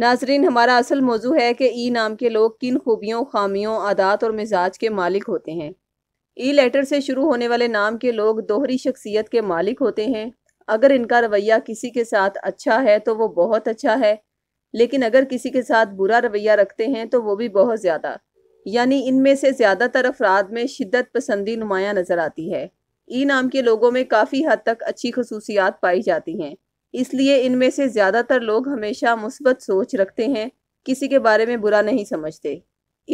नाजरीन हमारा असल मौजू है कि ई नाम के लोग किन खूबियों खामियों आदात और मिजाज के मालिक होते हैं ई लेटर से शुरू होने वाले नाम के लोग दोहरी शख्सियत के मालिक होते हैं अगर इनका रवैया किसी के साथ अच्छा है तो वो बहुत अच्छा है लेकिन अगर किसी के साथ बुरा रवैया रखते हैं तो वो भी बहुत ज़्यादा यानी इनमें से ज़्यादातर अफराद में शिद्दत पसंदी नुमाया नज़र आती है ई नाम के लोगों में काफ़ी हद तक अच्छी खसूसियात पाई जाती हैं इसलिए इनमें से ज़्यादातर लोग हमेशा मुस्बत सोच रखते हैं किसी के बारे में बुरा नहीं समझते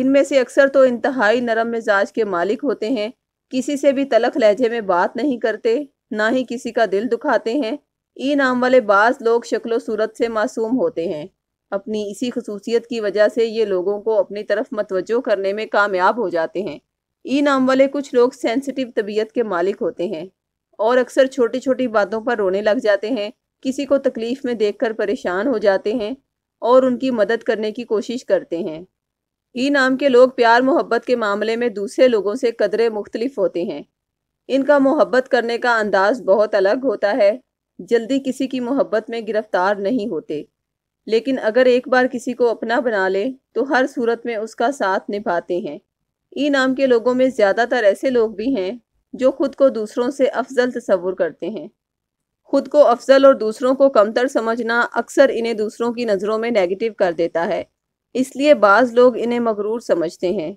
इनमें से अक्सर तो इंतहाई नरम मिजाज के मालिक होते हैं किसी से भी तलख लहजे में बात नहीं करते ना ही किसी का दिल दुखाते हैं ई नाम वाले बाज लोग शक्लो सूरत से मासूम होते हैं अपनी इसी खसूसियत की वजह से ये लोगों को अपनी तरफ मतवजो करने में कामयाब हो जाते हैं ई नाम वाले कुछ लोग सेंसिटिव तबीयत के मालिक होते हैं और अक्सर छोटी छोटी बातों पर रोने लग जाते हैं किसी को तकलीफ़ में देखकर परेशान हो जाते हैं और उनकी मदद करने की कोशिश करते हैं ई नाम के लोग प्यार मोहब्बत के मामले में दूसरे लोगों से कदरे मुख्तलिफ होते हैं इनका मोहब्बत करने का अंदाज बहुत अलग होता है जल्दी किसी की मोहब्बत में गिरफ्तार नहीं होते लेकिन अगर एक बार किसी को अपना बना ले तो हर सूरत में उसका साथ निभाते हैं ई नाम के लोगों में ज़्यादातर ऐसे लोग भी हैं जो खुद को दूसरों से अफजल तस्वुर करते हैं खुद को अफजल और दूसरों को कमतर समझना अक्सर इन्हें दूसरों की नज़रों में नेगेटिव कर देता है इसलिए बाज़ लोग इन्हें मगरूर समझते हैं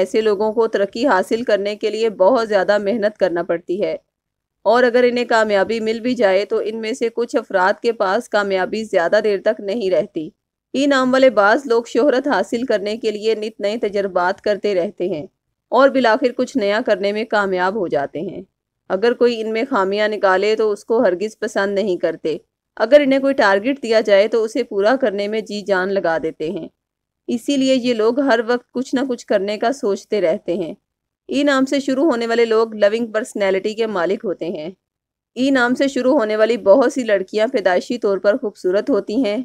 ऐसे लोगों को तरक्की हासिल करने के लिए बहुत ज़्यादा मेहनत करना पड़ती है और अगर इन्हें कामयाबी मिल भी जाए तो इनमें से कुछ अफराद के पास कामयाबी ज़्यादा देर तक नहीं रहती ई नाम वाले बाज़ लोग शोहरत हासिल करने के लिए नित नए तजर्बात करते रहते हैं और बिलाखिर कुछ नया करने में कामयाब हो जाते हैं अगर कोई इनमें खामियां निकाले तो उसको हरगिज़ पसंद नहीं करते अगर इन्हें कोई टारगेट दिया जाए तो उसे पूरा करने में जी जान लगा देते हैं इसीलिए ये लोग हर वक्त कुछ ना कुछ करने का सोचते रहते हैं ई नाम से शुरू होने वाले लोग लविंग पर्सनैलिटी के मालिक होते हैं ई नाम से शुरू होने वाली बहुत सी लड़कियाँ पैदाइशी तौर पर खूबसूरत होती हैं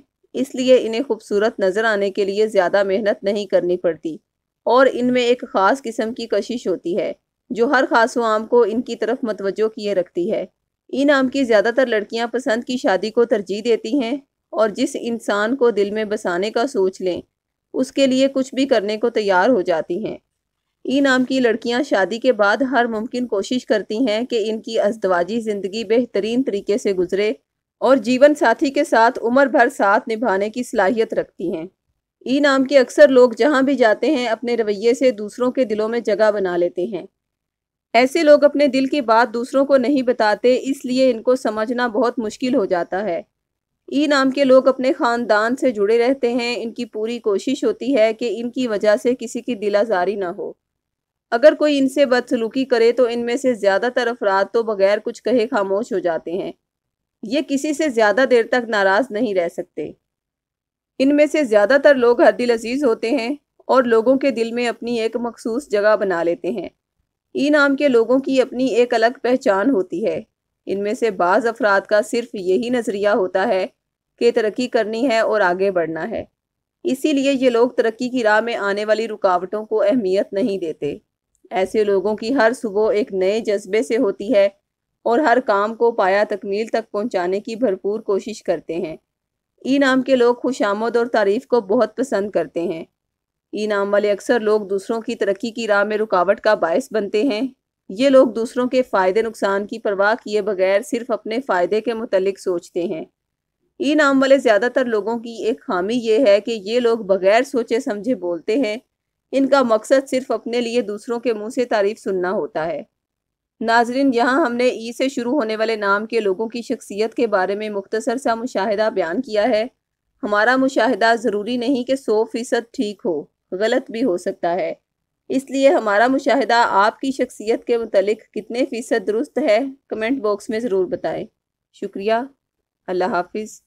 इसलिए इन्हें खूबसूरत नज़र आने के लिए ज़्यादा मेहनत नहीं करनी पड़ती और इनमें एक ख़ास किस्म की कशिश होती है जो हर खास आम को इनकी तरफ मतवजो किए रखती है इन आम की ज़्यादातर लड़कियां पसंद की शादी को तरजीह देती हैं और जिस इंसान को दिल में बसाने का सोच लें उसके लिए कुछ भी करने को तैयार हो जाती हैं ई नाम की लड़कियां शादी के बाद हर मुमकिन कोशिश करती हैं कि इनकी अजदवाजी ज़िंदगी बेहतरीन तरीके से गुजरे और जीवन साथी के साथ उम्र भर साथ निभाने की सलाहियत रखती हैं ई नाम के अक्सर लोग जहाँ भी जाते हैं अपने रवैये से दूसरों के दिलों में जगह बना लेते हैं ऐसे लोग अपने दिल की बात दूसरों को नहीं बताते इसलिए इनको समझना बहुत मुश्किल हो जाता है ई नाम के लोग अपने ख़ानदान से जुड़े रहते हैं इनकी पूरी कोशिश होती है कि इनकी वजह से किसी की दिलाजारी ना हो अगर कोई इनसे बदसलूकी करे तो इनमें से ज़्यादातर अफराद तो बगैर कुछ कहे खामोश हो जाते हैं ये किसी से ज़्यादा देर तक नाराज़ नहीं रह सकते इनमें से ज़्यादातर लोग हर दिल अजीज़ होते हैं और लोगों के दिल में अपनी एक मखसूस जगह बना लेते हैं ई नाम के लोगों की अपनी एक अलग पहचान होती है इनमें से बाज़ अफराद का सिर्फ यही नज़रिया होता है कि तरक्की करनी है और आगे बढ़ना है इसीलिए ये लोग तरक्की की राह में आने वाली रुकावटों को अहमियत नहीं देते ऐसे लोगों की हर सुबह एक नए जज्बे से होती है और हर काम को पाया तकमील तक पहुंचाने की भरपूर कोशिश करते हैं ई नाम के लोग खुशामद और तारीफ को बहुत पसंद करते हैं इनाम वाले अक्सर लोग दूसरों की तरक्की की राह में रुकावट का बायस बनते हैं ये लोग दूसरों के फ़ायदे नुकसान की परवाह किए बगैर सिर्फ अपने फ़ायदे के मतलब सोचते हैं ई नाम वाले ज़्यादातर लोगों की एक खामी ये है कि ये लोग बगैर सोचे समझे बोलते हैं इनका मकसद सिर्फ अपने लिए दूसरों के मुंह से तारीफ सुनना होता है नाजरीन यहाँ हमने ई से शुरू होने वाले नाम के लोगों की शख्सियत के बारे में मुख्तसर सा मुशाहिदा बयान किया है हमारा मुशाहिदा ज़रूरी नहीं कि सौ फ़ीसद ठीक हो गलत भी हो सकता है इसलिए हमारा मुशाहिदा आपकी शख्सियत के मतलब कितने फ़ीसद दुरुस्त है कमेंट बॉक्स में ज़रूर बताएं शुक्रिया अल्लाह हाफिज़